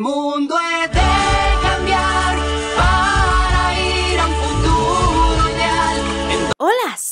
mundo.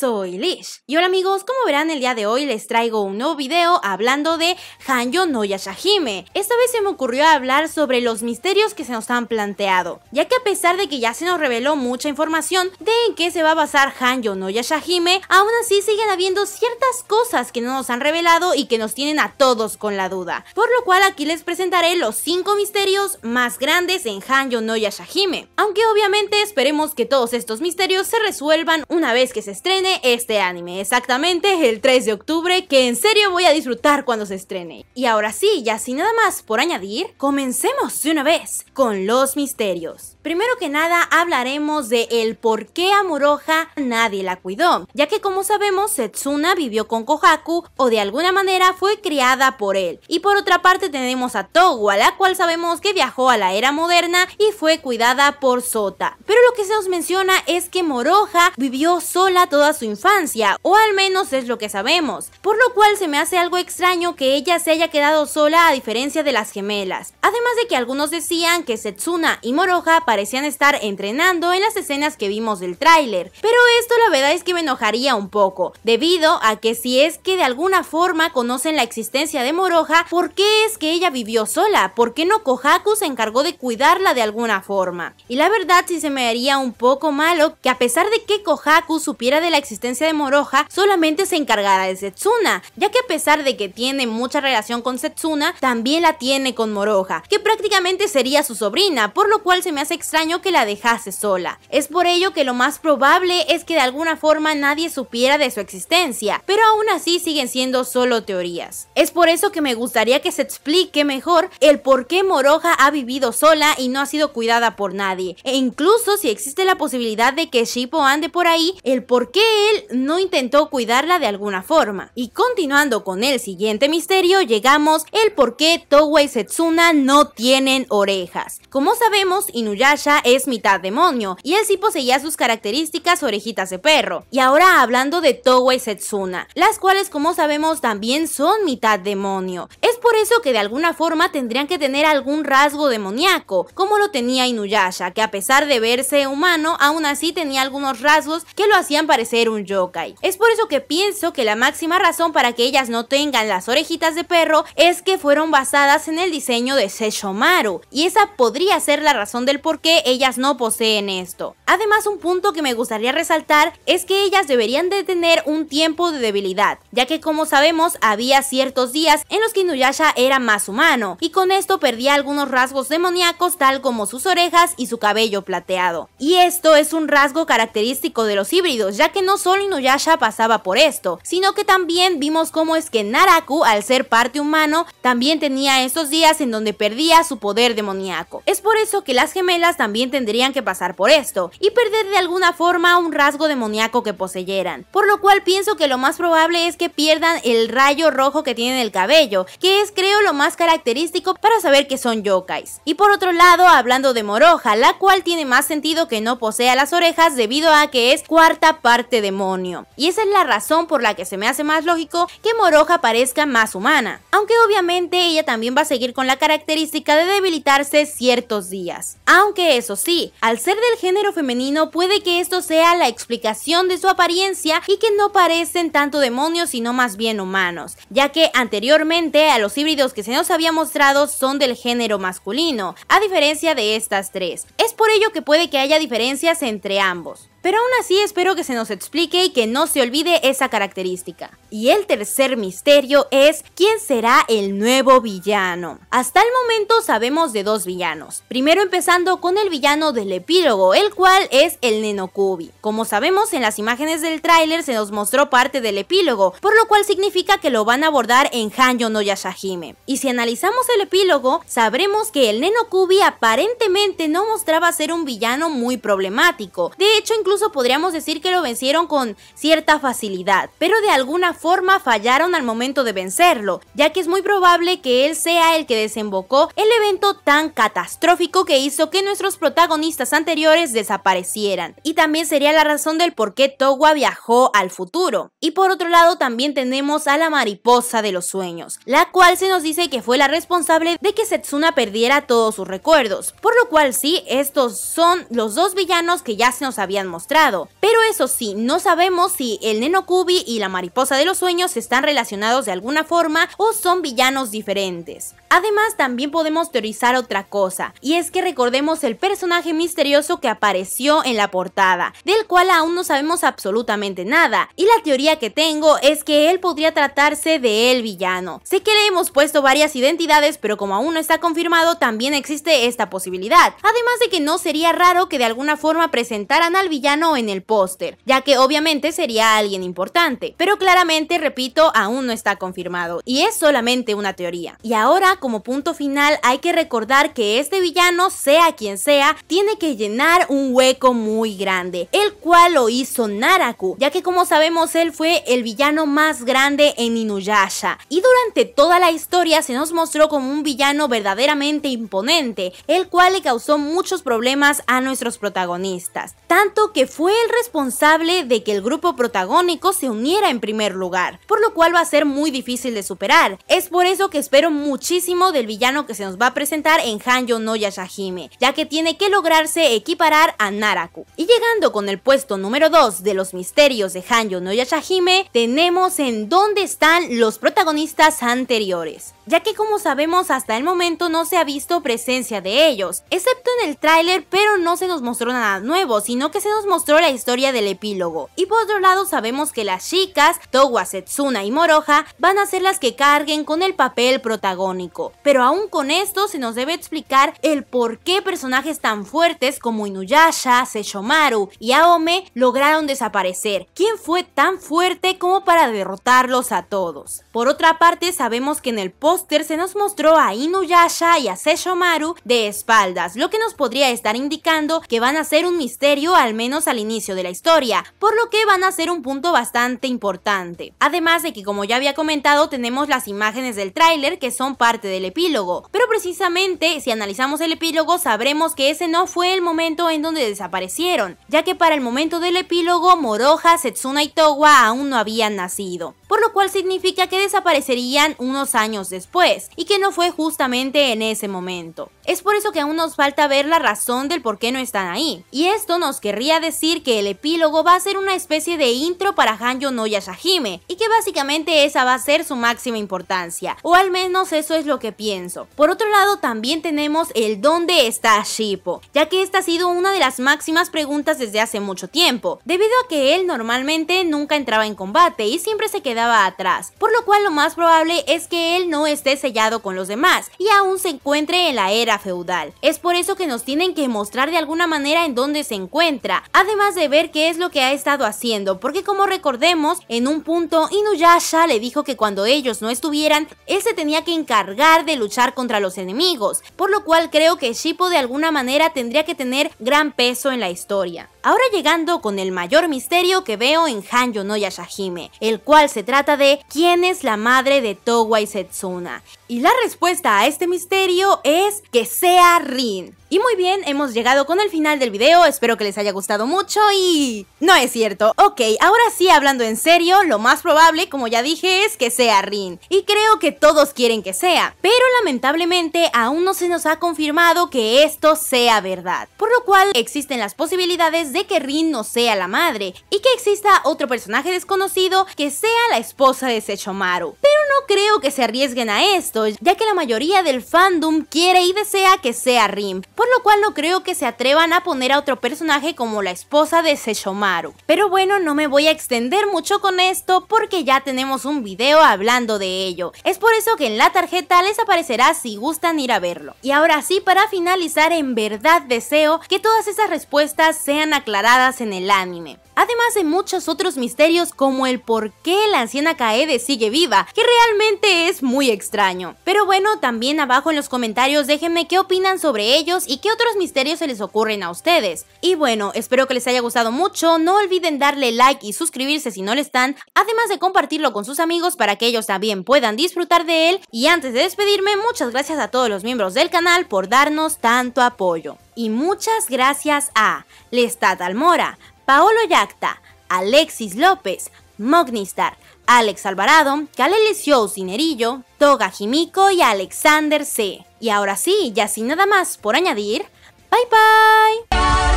soy Lish. Y hola amigos, como verán el día de hoy les traigo un nuevo video hablando de Hanjo no Yashahime. Esta vez se me ocurrió hablar sobre los misterios que se nos han planteado, ya que a pesar de que ya se nos reveló mucha información de en qué se va a basar Hanjo no Yashahime, aún así siguen habiendo ciertas cosas que no nos han revelado y que nos tienen a todos con la duda. Por lo cual aquí les presentaré los 5 misterios más grandes en Hanjo no Yashahime. Aunque obviamente esperemos que todos estos misterios se resuelvan una vez que se estrene este anime. Exactamente el 3 de octubre que en serio voy a disfrutar cuando se estrene. Y ahora sí, ya sin nada más por añadir, comencemos de una vez con los misterios. Primero que nada hablaremos de el por qué a moroja nadie la cuidó, ya que como sabemos Setsuna vivió con Kohaku o de alguna manera fue criada por él. Y por otra parte tenemos a Togua a la cual sabemos que viajó a la era moderna y fue cuidada por Sota. Pero lo que se nos menciona es que Moroja vivió sola todas su infancia, o al menos es lo que sabemos, por lo cual se me hace algo extraño que ella se haya quedado sola a diferencia de las gemelas, además de que algunos decían que Setsuna y Moroja parecían estar entrenando en las escenas que vimos del tráiler, pero esto la verdad es que me enojaría un poco, debido a que si es que de alguna forma conocen la existencia de Moroja ¿por qué es que ella vivió sola? ¿Por qué no Kohaku se encargó de cuidarla de alguna forma? Y la verdad sí se me haría un poco malo que a pesar de que Kohaku supiera de la existencia de Moroja solamente se encargará de Setsuna, ya que a pesar de que tiene mucha relación con Setsuna, también la tiene con Moroja, que prácticamente sería su sobrina, por lo cual se me hace extraño que la dejase sola. Es por ello que lo más probable es que de alguna forma nadie supiera de su existencia, pero aún así siguen siendo solo teorías. Es por eso que me gustaría que se explique mejor el por qué Moroja ha vivido sola y no ha sido cuidada por nadie, e incluso si existe la posibilidad de que Shippo ande por ahí, el por qué él no intentó cuidarla de alguna forma. Y continuando con el siguiente misterio, llegamos el por qué Towa y Setsuna no tienen orejas. Como sabemos, Inuyasha es mitad demonio y él sí poseía sus características orejitas de perro. Y ahora hablando de Towa y Setsuna, las cuales como sabemos también son mitad demonio. Es por eso que de alguna forma tendrían que tener algún rasgo demoníaco, como lo tenía Inuyasha, que a pesar de verse humano, aún así tenía algunos rasgos que lo hacían parecer un yokai. Es por eso que pienso que la máxima razón para que ellas no tengan las orejitas de perro es que fueron basadas en el diseño de Seshomaru, y esa podría ser la razón del por qué ellas no poseen esto. Además, un punto que me gustaría resaltar es que ellas deberían de tener un tiempo de debilidad, ya que como sabemos había ciertos días en los que Inuyasha era más humano, y con esto perdía algunos rasgos demoníacos tal como sus orejas y su cabello plateado. Y esto es un rasgo característico de los híbridos, ya que no no solo Inuyasha pasaba por esto, sino que también vimos cómo es que Naraku, al ser parte humano, también tenía estos días en donde perdía su poder demoníaco. Es por eso que las gemelas también tendrían que pasar por esto, y perder de alguna forma un rasgo demoníaco que poseyeran. Por lo cual pienso que lo más probable es que pierdan el rayo rojo que tienen en el cabello, que es creo lo más característico para saber que son yokais. Y por otro lado, hablando de Moroja, la cual tiene más sentido que no posea las orejas debido a que es cuarta parte demonio. Y esa es la razón por la que se me hace más lógico que Moroja parezca más humana. Aunque obviamente ella también va a seguir con la característica de debilitarse ciertos días. Aunque eso sí, al ser del género femenino puede que esto sea la explicación de su apariencia y que no parecen tanto demonios sino más bien humanos, ya que anteriormente a los híbridos que se nos había mostrado son del género masculino, a diferencia de estas tres. Es por ello que puede que haya diferencias entre ambos. Pero aún así espero que se nos explique y que no se olvide esa característica. Y el tercer misterio es quién será el nuevo villano. Hasta el momento sabemos de dos villanos. Primero empezando con el villano del epílogo, el cual es el Nenokubi. Como sabemos en las imágenes del tráiler se nos mostró parte del epílogo, por lo cual significa que lo van a abordar en Hanyo no Yashahime. Y si analizamos el epílogo, sabremos que el Nenokubi aparentemente no mostraba ser un villano muy problemático. De hecho, incluso incluso podríamos decir que lo vencieron con cierta facilidad, pero de alguna forma fallaron al momento de vencerlo, ya que es muy probable que él sea el que desembocó el evento tan catastrófico que hizo que nuestros protagonistas anteriores desaparecieran, y también sería la razón del por qué Towa viajó al futuro. Y por otro lado también tenemos a la mariposa de los sueños, la cual se nos dice que fue la responsable de que Setsuna perdiera todos sus recuerdos, por lo cual sí, estos son los dos villanos que ya se nos habían mostrado pero eso sí, no sabemos si el Neno Kubi y la mariposa de los sueños están relacionados de alguna forma o son villanos diferentes. Además, también podemos teorizar otra cosa, y es que recordemos el personaje misterioso que apareció en la portada, del cual aún no sabemos absolutamente nada, y la teoría que tengo es que él podría tratarse de el villano. Sé que le hemos puesto varias identidades, pero como aún no está confirmado, también existe esta posibilidad. Además de que no sería raro que de alguna forma presentaran al villano en el póster, ya que obviamente sería alguien importante, pero claramente, repito, aún no está confirmado, y es solamente una teoría. Y ahora, como punto final, hay que recordar que este villano, sea quien sea, tiene que llenar un hueco muy grande, el cual lo hizo Naraku, ya que como sabemos él fue el villano más grande en Inuyasha, y durante toda la historia se nos mostró como un villano verdaderamente imponente, el cual le causó muchos problemas a nuestros protagonistas, tanto que fue el responsable de que el grupo protagónico se uniera en primer lugar, por lo cual va a ser muy difícil de superar. Es por eso que espero muchísimo del villano que se nos va a presentar en Hanjo no Yashahime, ya que tiene que lograrse equiparar a Naraku. Y llegando con el puesto número 2 de los misterios de Hanjo no Yashahime, tenemos en dónde están los protagonistas anteriores, ya que como sabemos hasta el momento no se ha visto presencia de ellos, excepto en el tráiler, pero no se nos mostró nada nuevo, sino que se nos mostró la historia del epílogo. Y por otro lado sabemos que las chicas, Towa, Setsuna y Moroja van a ser las que carguen con el papel protagónico. Pero aún con esto se nos debe explicar el por qué personajes tan fuertes como Inuyasha, Seshomaru y Aome lograron desaparecer. ¿Quién fue tan fuerte como para derrotarlos a todos? Por otra parte sabemos que en el póster se nos mostró a Inuyasha y a Seishomaru de espaldas, lo que nos podría estar indicando que van a ser un misterio al menos al inicio de la historia, por lo que van a ser un punto bastante importante. Además de que como ya había comentado tenemos las imágenes del tráiler que son parte del epílogo, pero precisamente si analizamos el epílogo sabremos que ese no fue el momento en donde desaparecieron, ya que para el momento del epílogo Moroja, Setsuna y Towa aún no habían nacido por lo cual significa que desaparecerían unos años después, y que no fue justamente en ese momento. Es por eso que aún nos falta ver la razón del por qué no están ahí, y esto nos querría decir que el epílogo va a ser una especie de intro para Hanjo no Yashahime, y que básicamente esa va a ser su máxima importancia, o al menos eso es lo que pienso. Por otro lado, también tenemos el dónde está Shippo, ya que esta ha sido una de las máximas preguntas desde hace mucho tiempo, debido a que él normalmente nunca entraba en combate y siempre se quedaba atrás, por lo cual lo más probable es que él no esté sellado con los demás y aún se encuentre en la era feudal. Es por eso que nos tienen que mostrar de alguna manera en dónde se encuentra, además de ver qué es lo que ha estado haciendo, porque como recordemos, en un punto Inuyasha le dijo que cuando ellos no estuvieran, él se tenía que encargar de luchar contra los enemigos, por lo cual creo que Shippo de alguna manera tendría que tener gran peso en la historia. Ahora llegando con el mayor misterio que veo en Hanjo no Yashahime, el cual se trata trata de ¿Quién es la madre de Towa y Setsuna? Y la respuesta a este misterio es que sea Rin. Y muy bien, hemos llegado con el final del video, espero que les haya gustado mucho y... No es cierto, ok, ahora sí hablando en serio, lo más probable, como ya dije, es que sea Rin. Y creo que todos quieren que sea, pero lamentablemente aún no se nos ha confirmado que esto sea verdad. Por lo cual existen las posibilidades de que Rin no sea la madre y que exista otro personaje desconocido que sea la esposa de Sechomaru no creo que se arriesguen a esto, ya que la mayoría del fandom quiere y desea que sea Rim, por lo cual no creo que se atrevan a poner a otro personaje como la esposa de Seshomaru. Pero bueno, no me voy a extender mucho con esto porque ya tenemos un video hablando de ello. Es por eso que en la tarjeta les aparecerá si gustan ir a verlo. Y ahora sí, para finalizar, en verdad deseo que todas esas respuestas sean aclaradas en el anime. Además de muchos otros misterios como el por qué la anciana Kaede sigue viva, que realmente Realmente es muy extraño. Pero bueno, también abajo en los comentarios déjenme qué opinan sobre ellos y qué otros misterios se les ocurren a ustedes. Y bueno, espero que les haya gustado mucho, no olviden darle like y suscribirse si no lo están, además de compartirlo con sus amigos para que ellos también puedan disfrutar de él. Y antes de despedirme, muchas gracias a todos los miembros del canal por darnos tanto apoyo. Y muchas gracias a Lestat Almora, Paolo Yacta, Alexis López, Mognistar, Alex Alvarado, Kalele Cinerillo, Toga Jimico y Alexander C. Y ahora sí, ya sin nada más por añadir, bye bye.